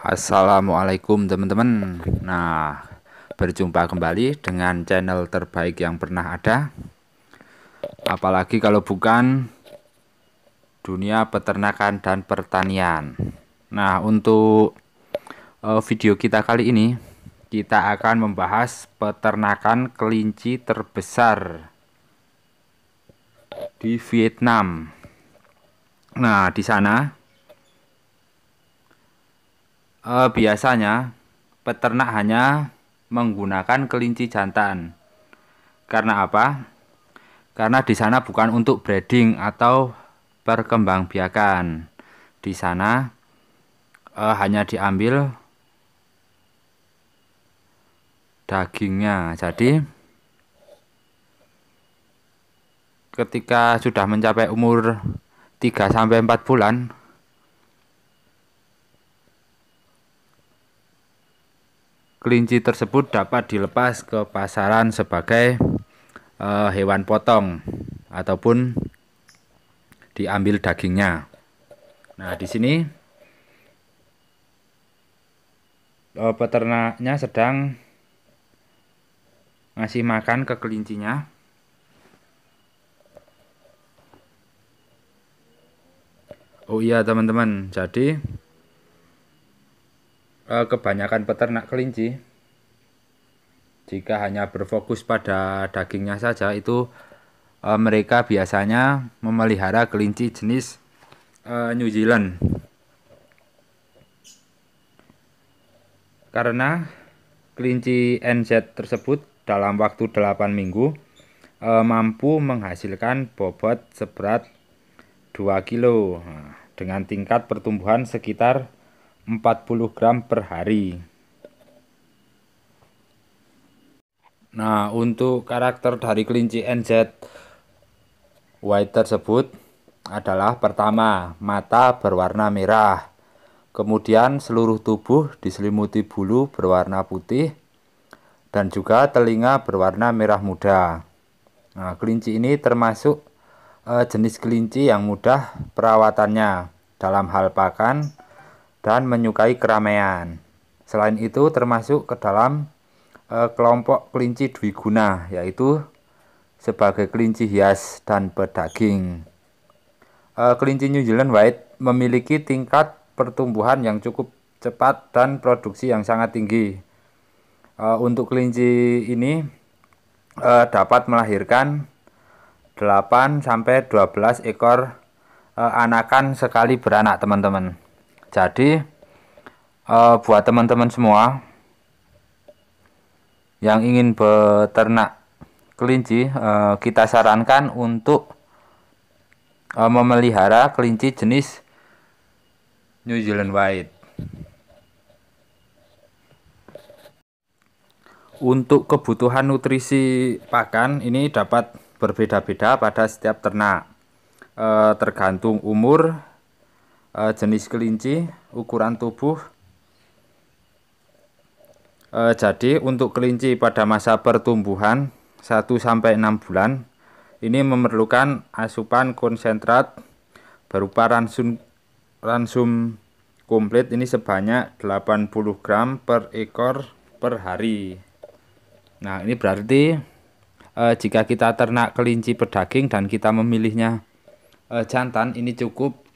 Assalamualaikum teman-teman Nah berjumpa kembali dengan channel terbaik yang pernah ada Apalagi kalau bukan dunia peternakan dan pertanian Nah untuk eh, video kita kali ini Kita akan membahas peternakan kelinci terbesar di Vietnam Nah di sana Eh, biasanya peternak hanya menggunakan kelinci jantan. Karena apa? Karena di sana bukan untuk breeding atau perkembangbiakan. Di sana eh, hanya diambil dagingnya. Jadi ketika sudah mencapai umur 3 sampai 4 bulan kelinci tersebut dapat dilepas ke pasaran sebagai e, hewan potong ataupun diambil dagingnya. Nah, di sini e, peternaknya sedang ngasih makan ke kelincinya. Oh iya teman-teman, jadi Eh, kebanyakan peternak kelinci jika hanya berfokus pada dagingnya saja itu e, mereka biasanya memelihara kelinci jenis e, New Zealand karena kelinci NZ tersebut dalam waktu 8 minggu e, mampu menghasilkan bobot seberat 2 kg nah, dengan tingkat pertumbuhan sekitar 40 gram per hari. Nah, untuk karakter dari kelinci NZ White tersebut adalah pertama, mata berwarna merah. Kemudian seluruh tubuh diselimuti bulu berwarna putih dan juga telinga berwarna merah muda. Nah, kelinci ini termasuk e, jenis kelinci yang mudah perawatannya dalam hal pakan, dan menyukai keramaian. Selain itu termasuk ke dalam e, kelompok kelinci dwiguna yaitu sebagai kelinci hias dan pedaging. E, kelinci New Zealand White memiliki tingkat pertumbuhan yang cukup cepat dan produksi yang sangat tinggi. E, untuk kelinci ini e, dapat melahirkan 8 sampai 12 ekor e, anakan sekali beranak, teman-teman jadi uh, buat teman-teman semua yang ingin beternak kelinci uh, kita sarankan untuk uh, memelihara kelinci jenis New Zealand White untuk kebutuhan nutrisi pakan ini dapat berbeda-beda pada setiap ternak tergantung umur Eh, jenis kelinci, ukuran tubuh. Eh, jadi untuk kelinci pada masa pertumbuhan 1 6 bulan ini memerlukan asupan konsentrat berupa ransum ransum komplit ini sebanyak 80 gram per ekor per hari. Nah, ini berarti eh, jika kita ternak kelinci pedaging dan kita memilihnya eh, jantan ini cukup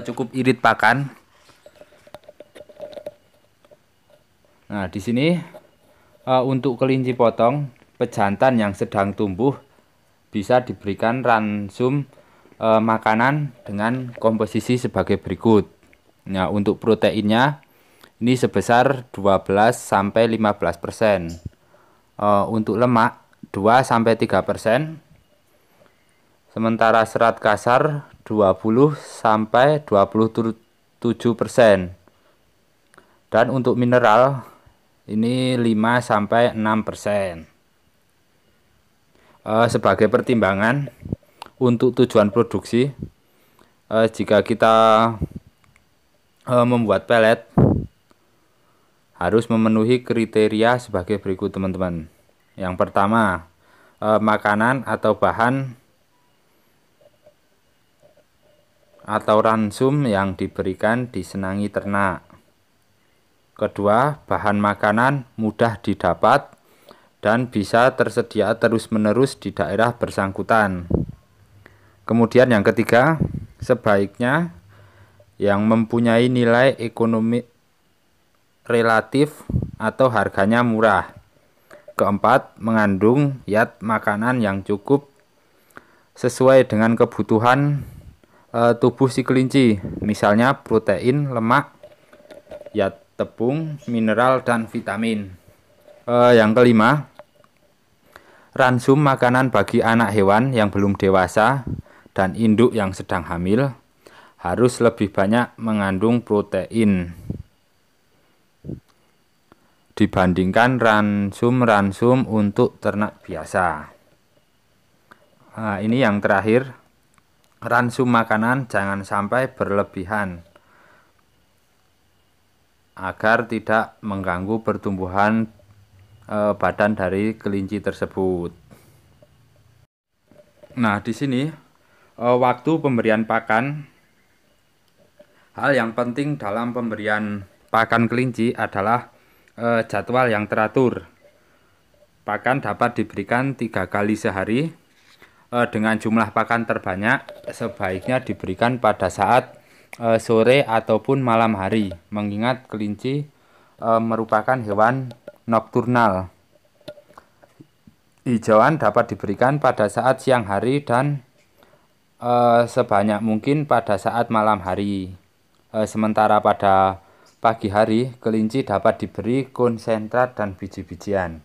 cukup irit pakan. Nah, di sini eh, untuk kelinci potong pejantan yang sedang tumbuh bisa diberikan ransum eh, makanan dengan komposisi sebagai berikut. Nah, untuk proteinnya ini sebesar 12 sampai 15%. persen. Eh, untuk lemak 2 sampai 3%. Sementara serat kasar 20 sampai 27 persen. Dan untuk mineral ini 5 sampai 6 persen. uh, sebagai pertimbangan untuk tujuan produksi, uh, jika kita uh, membuat pelet harus memenuhi kriteria sebagai berikut teman-teman. Yang pertama, uh, makanan atau bahan atau ransum yang diberikan disenangi ternak. Kedua, bahan makanan mudah didapat dan bisa tersedia terus-menerus di daerah bersangkutan. Kemudian yang ketiga, sebaiknya yang mempunyai nilai ekonomi relatif atau harganya murah. Keempat, mengandung yat makanan yang cukup sesuai dengan kebutuhan Eh, tubuh si kelinci, misalnya protein, lemak, ya tepung, mineral, dan vitamin. Uh, yang kelima, ransum makanan bagi anak hewan yang belum dewasa dan induk yang sedang hamil harus lebih banyak mengandung protein dibandingkan ransum-ransum untuk ternak biasa. Nah, ini yang terakhir Ransum makanan jangan sampai berlebihan agar tidak mengganggu pertumbuhan e, badan dari kelinci tersebut. Nah, di sini e, waktu pemberian pakan hal yang penting dalam pemberian pakan kelinci adalah e, jadwal yang teratur. Pakan dapat diberikan tiga kali sehari Eh, dengan jumlah pakan terbanyak sebaiknya diberikan pada saat eh, sore ataupun malam hari mengingat kelinci eh, merupakan hewan nokturnal hijauan dapat diberikan pada saat siang hari dan sebanyak mungkin pada saat malam hari sementara pada pagi hari kelinci dapat diberi konsentrat dan biji-bijian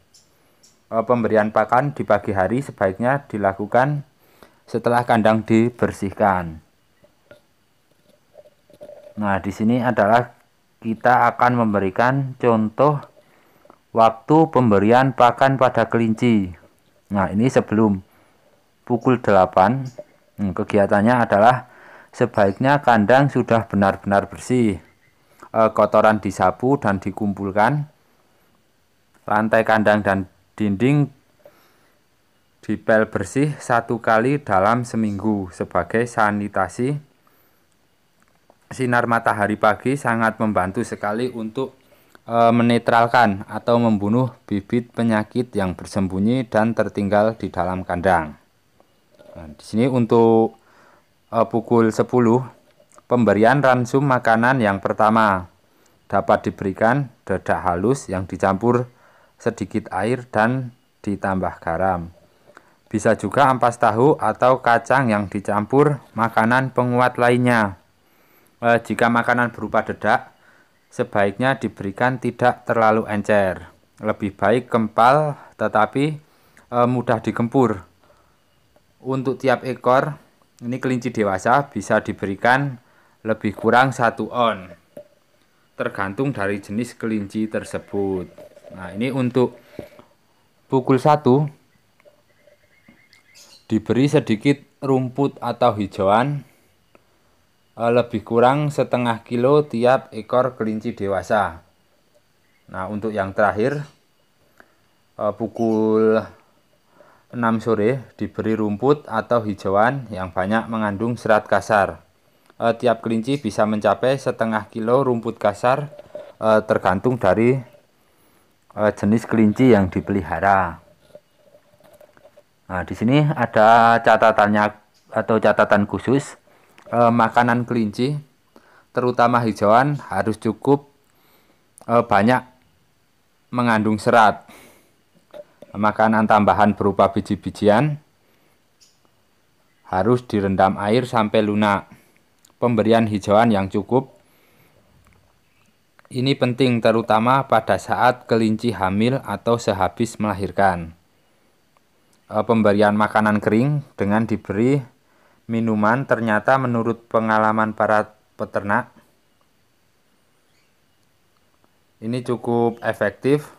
Eh, pemberian pakan di pagi hari sebaiknya dilakukan setelah kandang dibersihkan. Nah, di sini adalah kita akan memberikan contoh waktu pemberian pakan pada kelinci. Nah, ini sebelum pukul 8. Hmm, kegiatannya adalah sebaiknya kandang sudah benar-benar bersih. Eh, kotoran disapu dan dikumpulkan. Lantai kandang dan dinding dipel bersih satu kali dalam seminggu sebagai sanitasi sinar matahari pagi sangat membantu sekali untuk e, menetralkan atau membunuh bibit penyakit yang bersembunyi dan tertinggal di dalam kandang. Nah, di sini untuk e, pukul 10 pemberian ransum makanan yang pertama dapat diberikan dedak halus yang dicampur sedikit air dan ditambah garam. Bisa juga ampas tahu atau kacang yang dicampur makanan penguat lainnya. E, jika makanan berupa dedak, sebaiknya diberikan tidak terlalu encer. Lebih baik kempal tetapi e, mudah dikempur. Untuk tiap ekor, ini kelinci dewasa bisa diberikan lebih kurang satu on tergantung dari jenis kelinci tersebut. Nah, ini untuk pukul satu diberi sedikit rumput atau hijauan eh, lebih kurang setengah kilo tiap ekor kelinci dewasa. Nah, untuk yang terakhir eh, pukul 6 sore diberi rumput atau hijauan yang banyak mengandung serat kasar. Eh, tiap kelinci bisa mencapai setengah kilo rumput kasar tergantung dari Eh, jenis kelinci yang dipelihara. Nah, di sini ada catatannya atau catatan khusus e, makanan kelinci terutama hijauan harus cukup e, banyak mengandung serat. Makanan tambahan berupa biji-bijian harus direndam air sampai lunak. Pemberian hijauan yang cukup ini penting terutama pada saat kelinci hamil atau sehabis melahirkan. Eh, pemberian makanan kering dengan diberi minuman ternyata menurut pengalaman para peternak ini cukup efektif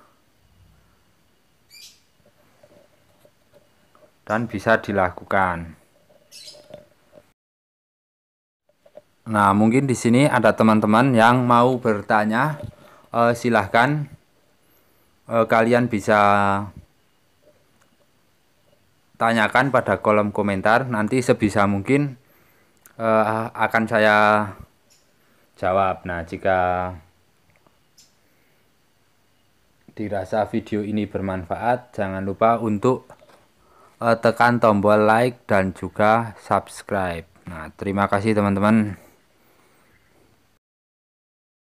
dan bisa dilakukan. Nah, mungkin di sini ada teman-teman yang mau bertanya, Uh, silahkan uh, kalian bisa tanyakan pada kolom komentar. Nanti sebisa mungkin uh, akan saya jawab. Nah, jika dirasa video ini bermanfaat, jangan lupa untuk uh, tekan tombol like dan juga subscribe. Nah, terima kasih teman-teman.